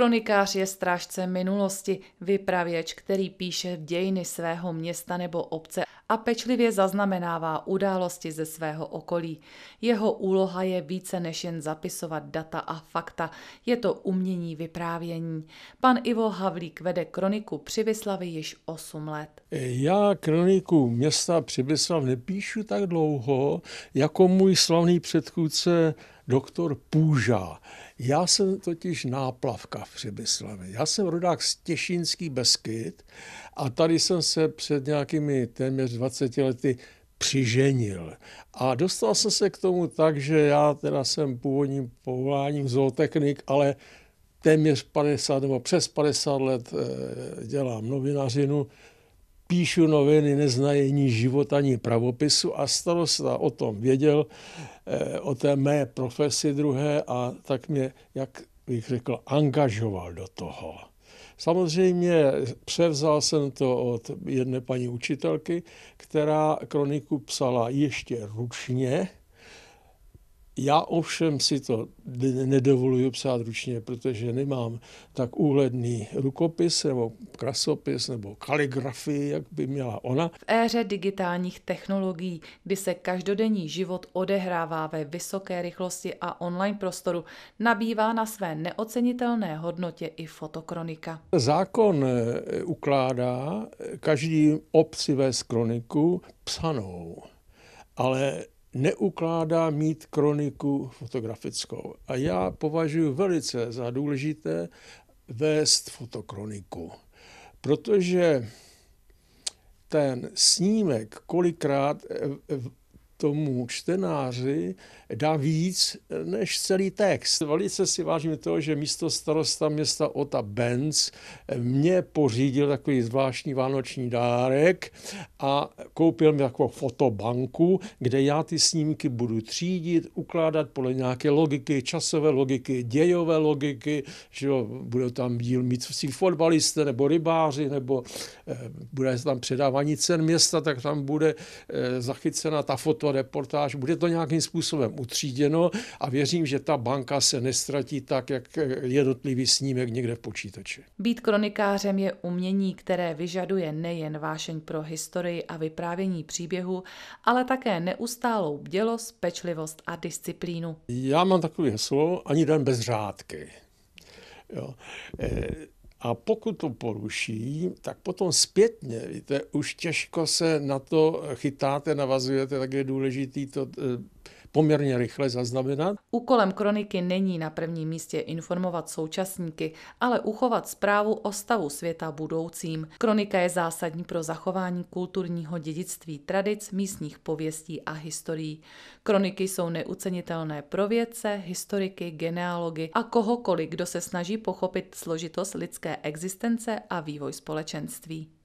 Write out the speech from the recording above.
Kronikář je strážce minulosti, vypravěč, který píše v dějiny svého města nebo obce a pečlivě zaznamenává události ze svého okolí. Jeho úloha je více než jen zapisovat data a fakta, je to umění vyprávění. Pan Ivo Havlík vede kroniku Přibyslavy již 8 let. Já kroniku města Přibyslav nepíšu tak dlouho, jako můj slavný předchůdce doktor Půža. Já jsem totiž náplavka v Přibyslavě. Já jsem rodák z Těšínský Beskyt a tady jsem se před nějakými téměř 20 lety přiženil. A dostal jsem se k tomu tak, že já teda jsem původním povoláním zootechnik, ale téměř 50 nebo přes 50 let eh, dělám novinařinu, píšu noviny, neznají ani život, ani pravopisu a starosta o tom věděl, eh, o té mé profesi druhé a tak mě, jak bych řekl, angažoval do toho. Samozřejmě převzal jsem to od jedné paní učitelky, která kroniku psala ještě ručně, já ovšem si to nedovoluji psát ručně, protože nemám tak úhledný rukopis nebo krasopis nebo kaligrafii, jak by měla ona. V éře digitálních technologií, kdy se každodenní život odehrává ve vysoké rychlosti a online prostoru, nabývá na své neocenitelné hodnotě i fotokronika. Zákon e, ukládá každý obci vést kroniku psanou, ale neukládá mít kroniku fotografickou. A já považuji velice za důležité vést fotokroniku, protože ten snímek kolikrát tomu čtenáři dá víc eh, než celý text. Velice si vážím toho, že místo starosta města Ota Benz eh, mě pořídil takový zvláštní vánoční dárek a koupil mi takovou fotobanku, kde já ty snímky budu třídit, ukládat podle nějaké logiky, časové logiky, dějové logiky, že jo, bude tam díl mít si fotbalisté nebo rybáři, nebo eh, bude tam předávání cen města, tak tam bude eh, zachycena ta foto reportáž, bude to nějakým způsobem utříděno a věřím, že ta banka se nestratí tak, jak jednotlivý snímek někde v počítači. Být kronikářem je umění, které vyžaduje nejen vášeň pro historii a vyprávění příběhu, ale také neustálou bdělost, pečlivost a disciplínu. Já mám takové heslo, ani den bez řádky. Jo. E- a pokud to poruší, tak potom zpětně, víte, už těžko se na to chytáte, navazujete, tak je důležité to eh, poměrně rychle zaznamenat. Úkolem kroniky není na prvním místě informovat současníky, ale uchovat zprávu o stavu světa budoucím. Kronika je zásadní pro zachování kulturního dědictví tradic, místních pověstí a historií. Kroniky jsou neucenitelné pro vědce, historiky, genealogy a kohokoliv, kdo se snaží pochopit složitost lidské existence a vývoj společenství.